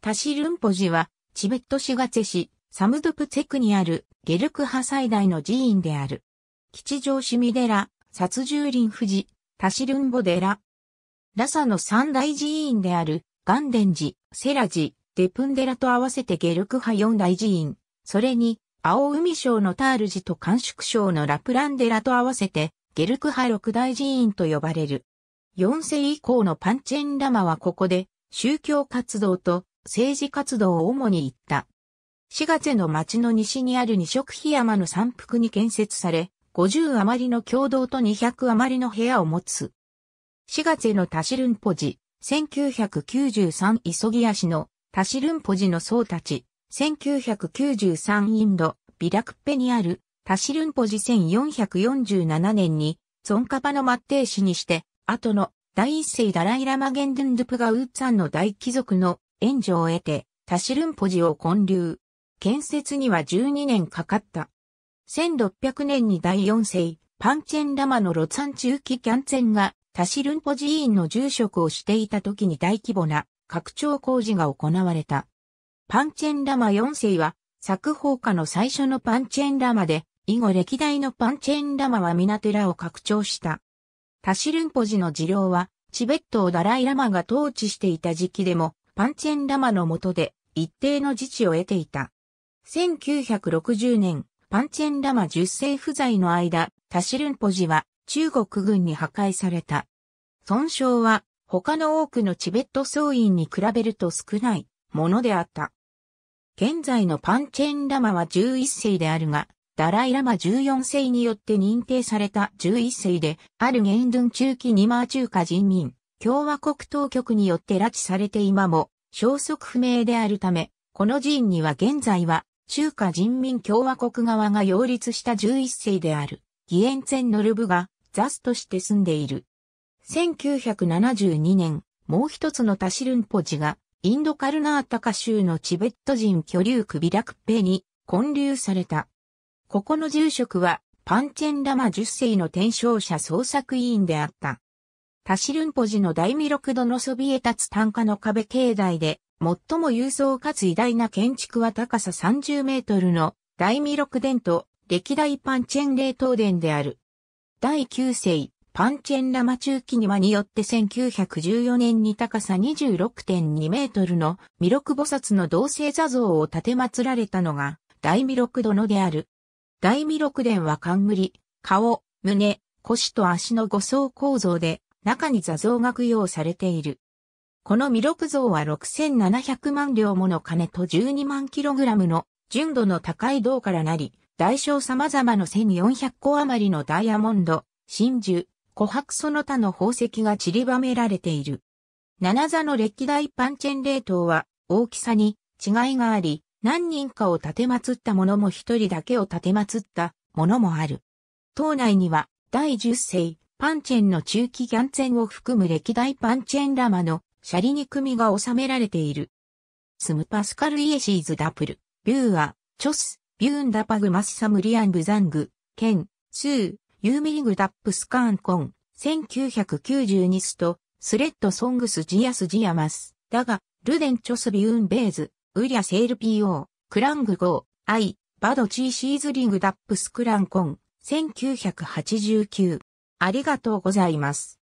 タシルンポ寺は、チベット市ガチェ市、サムドゥプチェクにあるゲルク派最大の寺院である。吉祥シミ寺、殺獣林富士、タシルンボ寺。ラサの三大寺院である、ガンデン寺、セラ寺、デプン寺と合わせてゲルク派四大寺院、それに、青海省のタール寺と甘粛省のラプラン寺と合わせて、ゲルク派六大寺院と呼ばれる。四世以降のパンチェンラマはここで、宗教活動と政治活動を主に行った。4月の町の西にある二色檜山の山腹に建設され、50余りの共同と200余りの部屋を持つ。4月のタシルンポジ、1993急ぎ足のタシルンポジの僧たち、1993インド、ビラクッペにあるタシルンポジ1447年に、ゾンカパの末帝氏にして、後の第一世ダライラマゲンドゥンドゥプガウッツァンの大貴族の援助を得て、タシルンポジを建立。建設には12年かかった。1600年に第4世、パンチェンラマのロツァン中期キャンツェンがタシルンポジ委員の住職をしていた時に大規模な拡張工事が行われた。パンチェンラマ4世は、作法家の最初のパンチェンラマで、以後歴代のパンチェンラマは皆寺を拡張した。タシルンポジの寺領は、チベットをダライラマが統治していた時期でも、パンチェンラマの下で一定の自治を得ていた。1960年、パンチェンラマ10世不在の間、タシルンポジは中国軍に破壊された。損傷は他の多くのチベット総員に比べると少ないものであった。現在のパンチェンラマは11世であるが、ダライラマ14世によって認定された11世で、ある元ン中期ニマー中華人民共和国当局によって拉致されて今も消息不明であるため、この寺院には現在は中華人民共和国側が擁立した11世である、義援船のルブがザスとして住んでいる。1972年、もう一つのタシルンポジが、インドカルナータカ州のチベット人居留区ビラクペに建立された。ここの住職は、パンチェンラマ10世の転生者創作委員であった。タシルンポジの大弥勒度のそびえ立つ単価の壁境内で、最も勇壮かつ偉大な建築は高さ30メートルの大弥勒殿と歴代パンチェン冷東殿である。第9世、パンチェンラマ中期には、によって1914年に高さ26.2メートルの弥勒菩薩の同性座像を建て祀られたのが大弥勒殿である。大弥勒殿は冠、顔、胸、腰と足の五層構造で、中に座像が供養されている。この弥勒像は6700万両もの金と12万キログラムの純度の高い銅からなり、大小様々の1400個余りのダイヤモンド、真珠、琥珀その他の宝石が散りばめられている。七座の歴代パンチェン冷凍は大きさに違いがあり、何人かを立てまつった者も一人だけを立てまつったものもある。島内には第10世、パンチェンの中期ギャンツェンを含む歴代パンチェンラマのシャリに組が収められている。スムパスカルイエシーズダプル、ビューア、チョス、ビューンダパグマスサムリアンブザング、ケン、スー、ユーミリグダップスカーンコン、1992スト、スレッドソングスジアスジアマス、だが、ルデンチョスビューンベーズ、ウリアセール PO、クラングゴー、アイ、バドチーシーズリングダップスクランコン、1989。ありがとうございます。